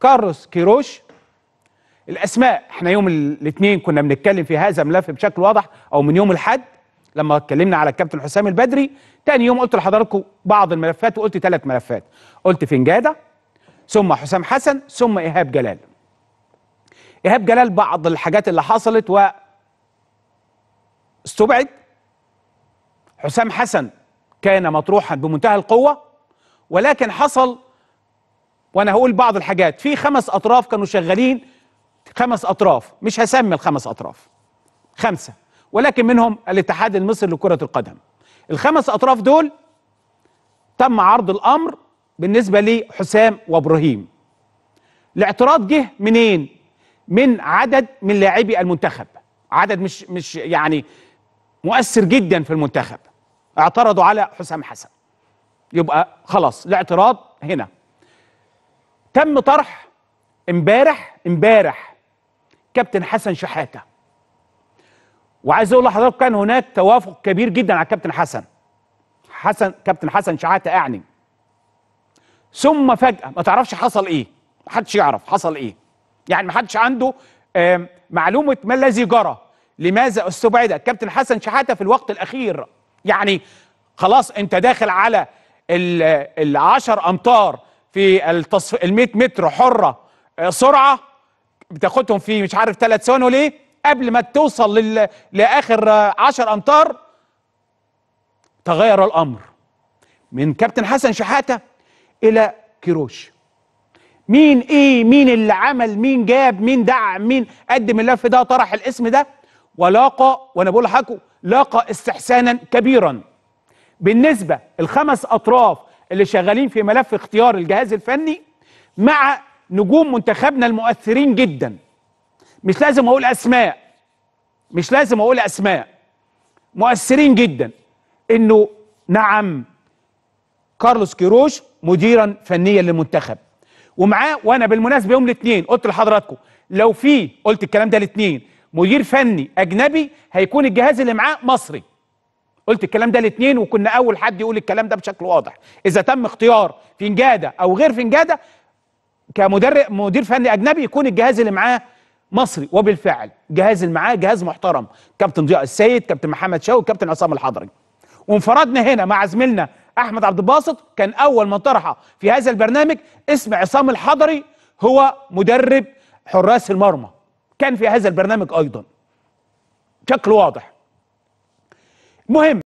كارلوس كيروش الاسماء احنا يوم الاثنين كنا بنتكلم في هذا الملف بشكل واضح او من يوم الاحد لما اتكلمنا على الكابتن حسام البدري تاني يوم قلت لحضراتكم بعض الملفات وقلت ثلاث ملفات قلت فنجاده ثم حسام حسن ثم ايهاب جلال ايهاب جلال بعض الحاجات اللي حصلت و استبعد حسام حسن كان مطروحا بمنتهى القوه ولكن حصل وانا هقول بعض الحاجات في خمس اطراف كانوا شغالين خمس اطراف مش هسمي الخمس اطراف خمسه ولكن منهم الاتحاد المصري لكره القدم الخمس اطراف دول تم عرض الامر بالنسبه لحسام وابراهيم الاعتراض جه منين من عدد من لاعبي المنتخب عدد مش مش يعني مؤثر جدا في المنتخب اعترضوا على حسام حسن يبقى خلاص الاعتراض هنا تم طرح امبارح امبارح كابتن حسن شحاته وعايز اقول لحضراتكم كان هناك توافق كبير جدا على كابتن حسن حسن كابتن حسن شحاته اعني ثم فجاه ما تعرفش حصل ايه ما حدش يعرف حصل ايه يعني ما حدش عنده معلومه ما الذي جرى لماذا استبعد كابتن حسن شحاته في الوقت الاخير يعني خلاص انت داخل على العشر امتار في التصف... ال 100 متر حره آه، سرعه بتاخدهم في مش عارف ثلاث ثواني وليه قبل ما توصل لل... لاخر 10 آه، امتار تغير الامر من كابتن حسن شحاته الى كيروش مين ايه مين اللي عمل مين جاب مين دعم مين قدم اللف ده طرح الاسم ده ولاقى وانا بقول لحضراتكم لاقى استحسانا كبيرا بالنسبه الخمس اطراف اللي شغالين في ملف اختيار الجهاز الفني مع نجوم منتخبنا المؤثرين جدا مش لازم اقول اسماء مش لازم اقول اسماء مؤثرين جدا انه نعم كارلوس كيروش مديرا فنيا للمنتخب ومعاه وانا بالمناسبه يوم الاثنين قلت لحضراتكم لو في قلت الكلام ده الاثنين مدير فني اجنبي هيكون الجهاز اللي معاه مصري قلت الكلام ده الاثنين وكنا اول حد يقول الكلام ده بشكل واضح اذا تم اختيار فنجاده او غير فنجاده كمدرب مدير فني اجنبي يكون الجهاز اللي معاه مصري وبالفعل الجهاز اللي معاه جهاز محترم كابتن ضياء السيد كابتن محمد شوقي كابتن عصام الحضري وانفردنا هنا مع زميلنا احمد عبد الباسط كان اول من طرحه في هذا البرنامج اسم عصام الحضري هو مدرب حراس المرمى كان في هذا البرنامج ايضا بشكل واضح مهم